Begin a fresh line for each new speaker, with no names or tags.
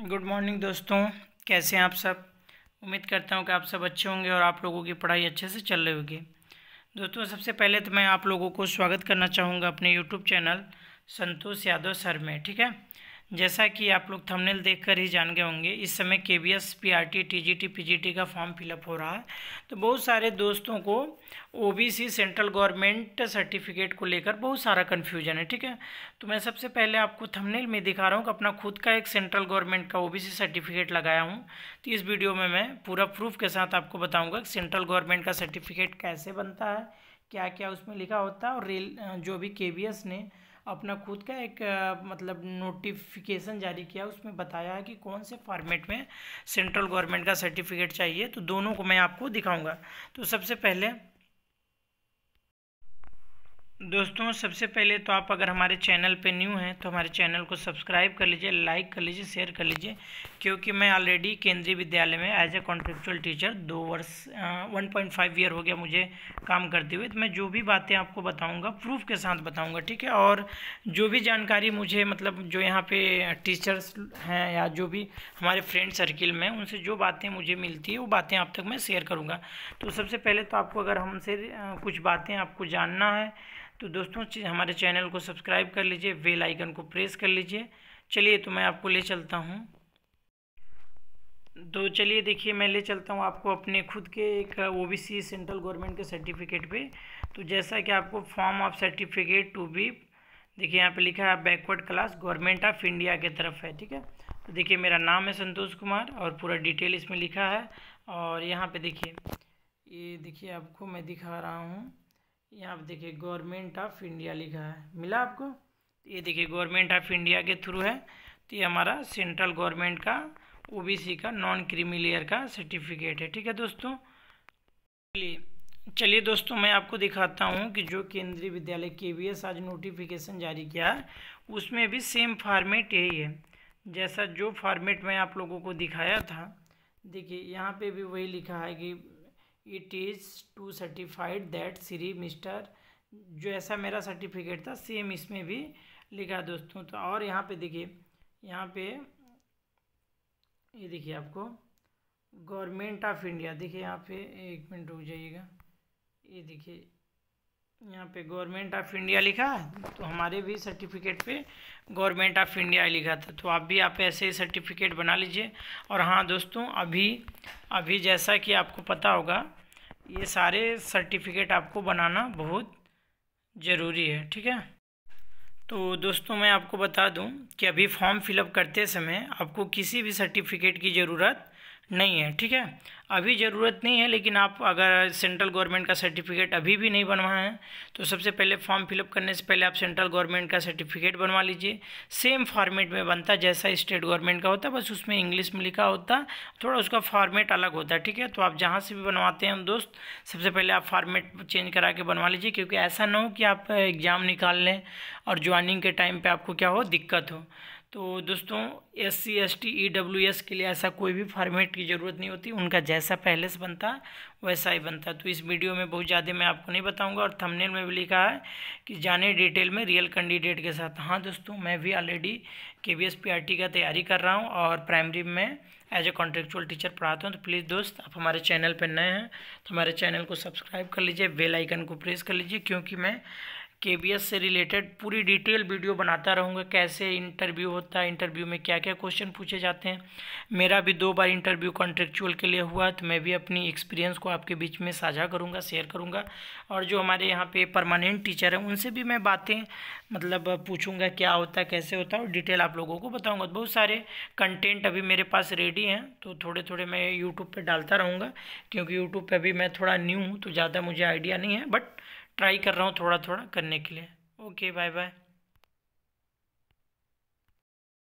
good morning दोस्तों कैसे हैं आप सब उम्मीद करता हूँ कि आप सब अच्छे होंगे और आप लोगों की पढ़ाई अच्छे से चल रही होगी दोस्तों सबसे पहले तो मैं आप लोगों को स्वागत करना चाहूँगा अपने YouTube channel Santosh Yadav sir में ठीक है जैसा कि आप लोग थंबनेल देखकर ही जान गए होंगे इस समय K B S P R T T G T P G T का फॉर्म फिलअप हो रहा है तो बहुत सारे दोस्तों को O B C central government certificate को लेकर बहुत सारा कन्फ्यूजन है ठीक है तो मैं सबसे पहले आपको थंबनेल में दिखा रहा हूँ कि अपना खुद का एक सेंट्रल गवर्नमेंट का ओ बी सी सर्टिफिकेट लगाया हूँ तो इस वीडियो में मैं पूरा प्रूफ के साथ आपको बताऊँगा कि सेंट्रल गवर्नमेंट का सर्टिफिकेट कैसे बनता है क्या क्या उसमें लिखा होता है और रेल जो भी के बी एस ने अपना खुद का एक मतलब नोटिफिकेशन जारी किया उसमें बताया है कि कौन से फॉर्मेट में सेंट्रल गवर्नमेंट का सर्टिफिकेट चाहिए तो दोनों को मैं आपको दिखाऊंगा तो सबसे पहले दोस्तों सबसे पहले तो आप अगर हमारे चैनल पे न्यू हैं तो हमारे चैनल को सब्सक्राइब कर लीजिए लाइक कर लीजिए शेयर कर लीजिए क्योंकि मैं ऑलरेडी केंद्रीय विद्यालय में एज ए कॉन्ट्रेक्चुअल टीचर दो वर्ष वन पॉइंट फाइव ईयर हो गया मुझे काम करते हुए तो मैं जो भी बातें आपको बताऊंगा प्रूफ के साथ बताऊँगा ठीक है और जो भी जानकारी मुझे मतलब जो यहाँ पर टीचर्स हैं या जो भी हमारे फ्रेंड सर्किल में उनसे जो बातें मुझे मिलती है वो बातें आप तक मैं शेयर करूँगा तो सबसे पहले तो आपको अगर हमसे कुछ बातें आपको जानना है तो दोस्तों हमारे चैनल को सब्सक्राइब कर लीजिए बेल आइकन को प्रेस कर लीजिए चलिए तो मैं आपको ले चलता हूँ तो चलिए देखिए मैं ले चलता हूँ आपको अपने खुद के एक ओबीसी सेंट्रल गवर्नमेंट के सर्टिफिकेट पे तो जैसा कि आपको form of certificate to be देखिए यहाँ पे लिखा है backward class government of India के तरफ है ठीक है तो देखिए मेरा नाम है संतोष कुमार और पूरा डिटेल इसमें लिखा है और यहाँ पे देखिए ये देखिए आपको मैं दिखा रहा हूँ यहाँ पर देखिए गवर्नमेंट ऑफ इंडिया लिखा है मिला आपको तो ये देखिए गवर्नमेंट ऑफ इंडिया के थ्रू है तो ये हमारा सेंट्रल गवर्नमेंट का ओबीसी का नॉन क्रीमिलियर का सर्टिफिकेट है ठीक है दोस्तों चलिए चलिए दोस्तों मैं आपको दिखाता हूँ कि जो केंद्रीय विद्यालय के वी एस आज नोटिफिकेशन जारी किया है उसमें भी सेम फार्मेट यही है जैसा जो फार्मेट मैं आप लोगों को दिखाया था देखिए यहाँ पे भी वही लिखा है कि it is to certified that Shri mister जो ऐसा मेरा सर्टिफिकेट था सेम इसमें भी लिखा दोस्तों तो और यहाँ पे देखिए यहाँ पे ये देखिए आपको गवर्नमेंट ऑफ इंडिया देखिए यहाँ पे एक मिनट रुक जाइएगा ये देखिए यहाँ पे गवर्नमेंट ऑफ इंडिया लिखा तो हमारे भी सर्टिफिकेट पे गवर्नमेंट ऑफ इंडिया लिखा था तो आप भी आप ऐसे ही सर्टिफिकेट बना लीजिए और हाँ दोस्तों अभी अभी जैसा कि आपको पता होगा ये सारे सर्टिफिकेट आपको बनाना बहुत ज़रूरी है ठीक है तो दोस्तों मैं आपको बता दूं कि अभी फॉर्म फिलअप करते समय आपको किसी भी सर्टिफिकेट की ज़रूरत नहीं है ठीक है अभी ज़रूरत नहीं है लेकिन आप अगर सेंट्रल गवर्नमेंट का सर्टिफिकेट अभी भी नहीं बनवाए हैं तो सबसे पहले फॉर्म फिलअप करने से पहले आप सेंट्रल गवर्नमेंट का सर्टिफिकेट बनवा लीजिए सेम फॉर्मेट में बनता जैसा स्टेट गवर्नमेंट का होता बस उसमें इंग्लिश में लिखा होता थोड़ा उसका फॉर्मेट अलग होता ठीक है तो आप जहाँ से भी बनवाते हैं दोस्त सबसे पहले आप फॉर्मेट चेंज करा के बनवा लीजिए क्योंकि ऐसा ना हो कि आप एग्ज़ाम निकाल लें और ज्वाइनिंग के टाइम पर आपको क्या हो दिक्कत हो तो दोस्तों S C S T E W S के लिए ऐसा कोई भी फॉर्मेट की ज़रूरत नहीं होती उनका जैसा पहले से बनता वैसा ही बनता तो इस वीडियो में बहुत ज़्यादा मैं आपको नहीं बताऊंगा और थंबनेल में भी लिखा है कि जाने डिटेल में रियल कैंडिडेट के साथ हाँ दोस्तों मैं भी already K B S P R T का तैयारी कर रहा हूँ और प्राइमरी में एज ए कॉन्ट्रेक्चुअल टीचर पढ़ाता हूँ तो प्लीज़ दोस्त आप हमारे चैनल पर नए हैं तो हमारे चैनल को सब्सक्राइब कर लीजिए बेल आइकन को प्रेस कर लीजिए क्योंकि मैं के से रिलेटेड पूरी डिटेल वीडियो बनाता रहूँगा कैसे इंटरव्यू होता है इंटरव्यू में क्या क्या क्वेश्चन पूछे जाते हैं मेरा भी दो बार इंटरव्यू कॉन्ट्रेक्चुअल के लिए हुआ तो मैं भी अपनी एक्सपीरियंस को आपके बीच में साझा करूँगा शेयर करूँगा और जो हमारे यहाँ पे परमानेंट टीचर हैं उनसे भी मैं बातें मतलब पूछूँगा क्या होता है कैसे होता है और डिटेल आप लोगों को बताऊँगा बहुत सारे कंटेंट अभी मेरे पास रेडी हैं तो थोड़े थोड़े मैं यूट्यूब पर डालता रहूँगा क्योंकि यूट्यूब पर अभी मैं थोड़ा न्यू हूँ तो ज़्यादा मुझे आइडिया नहीं है बट ट्राई कर रहा हूँ थोड़ा थोड़ा करने के लिए ओके बाय बाय